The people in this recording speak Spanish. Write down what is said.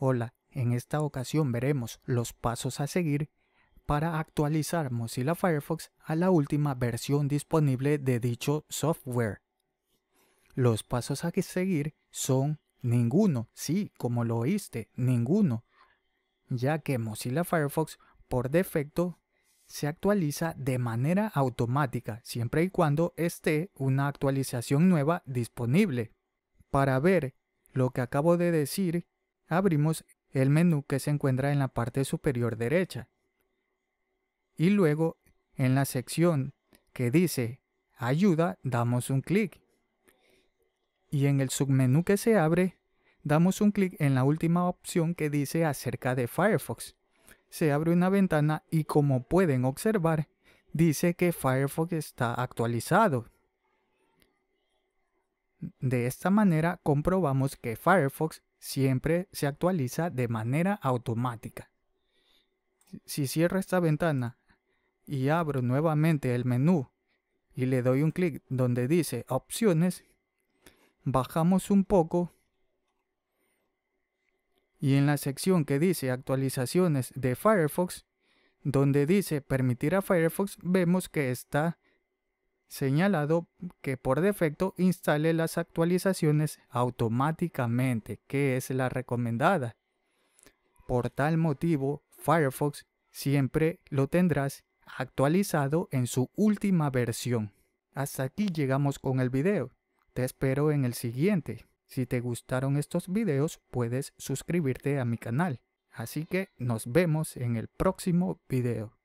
Hola, en esta ocasión veremos los pasos a seguir para actualizar Mozilla Firefox a la última versión disponible de dicho software. Los pasos a seguir son ninguno, sí, como lo oíste, ninguno, ya que Mozilla Firefox por defecto se actualiza de manera automática siempre y cuando esté una actualización nueva disponible. Para ver lo que acabo de decir, abrimos el menú que se encuentra en la parte superior derecha. Y luego, en la sección que dice Ayuda, damos un clic. Y en el submenú que se abre, damos un clic en la última opción que dice acerca de Firefox. Se abre una ventana y como pueden observar, dice que Firefox está actualizado. De esta manera comprobamos que Firefox siempre se actualiza de manera automática. Si cierro esta ventana y abro nuevamente el menú y le doy un clic donde dice opciones, bajamos un poco y en la sección que dice actualizaciones de Firefox, donde dice permitir a Firefox, vemos que está señalado que por defecto instale las actualizaciones automáticamente, que es la recomendada. Por tal motivo, Firefox siempre lo tendrás actualizado en su última versión. Hasta aquí llegamos con el video. Te espero en el siguiente. Si te gustaron estos videos, puedes suscribirte a mi canal. Así que nos vemos en el próximo video.